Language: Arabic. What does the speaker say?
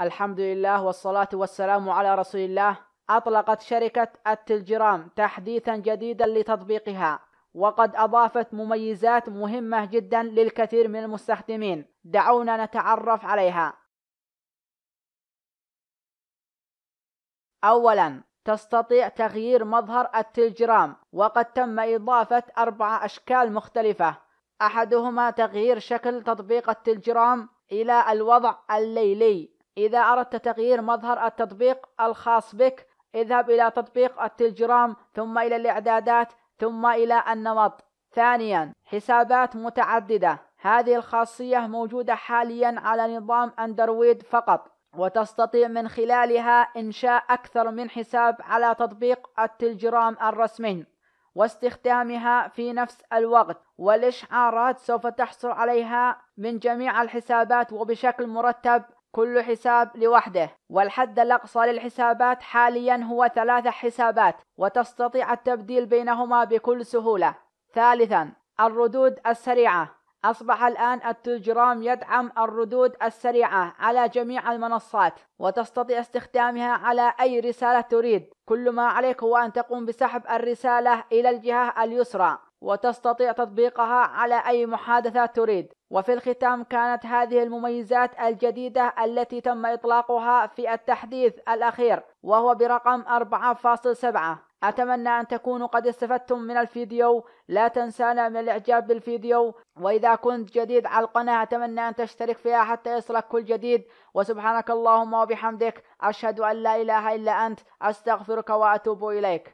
الحمد لله والصلاة والسلام على رسول الله أطلقت شركة التلجرام تحديثا جديدا لتطبيقها وقد أضافت مميزات مهمة جدا للكثير من المستخدمين دعونا نتعرف عليها أولا تستطيع تغيير مظهر التلجرام وقد تم إضافة أربع أشكال مختلفة أحدهما تغيير شكل تطبيق التلجرام إلى الوضع الليلي إذا أردت تغيير مظهر التطبيق الخاص بك اذهب إلى تطبيق التلجرام ثم إلى الإعدادات ثم إلى النمط ثانيا حسابات متعددة هذه الخاصية موجودة حاليا على نظام أندرويد فقط وتستطيع من خلالها إنشاء أكثر من حساب على تطبيق التلجرام الرسمي واستخدامها في نفس الوقت والإشعارات سوف تحصل عليها من جميع الحسابات وبشكل مرتب كل حساب لوحده والحد الأقصى للحسابات حاليا هو ثلاثة حسابات وتستطيع التبديل بينهما بكل سهولة ثالثا الردود السريعة أصبح الآن التلجرام يدعم الردود السريعة على جميع المنصات وتستطيع استخدامها على أي رسالة تريد كل ما عليك هو أن تقوم بسحب الرسالة إلى الجهة اليسرى وتستطيع تطبيقها على أي محادثة تريد وفي الختام كانت هذه المميزات الجديدة التي تم إطلاقها في التحديث الأخير وهو برقم 4.7 أتمنى أن تكونوا قد استفدتم من الفيديو لا تنسانا من الإعجاب بالفيديو وإذا كنت جديد على القناة أتمنى أن تشترك فيها حتى يصلك كل جديد وسبحانك اللهم وبحمدك أشهد أن لا إله إلا أنت أستغفرك وأتوب إليك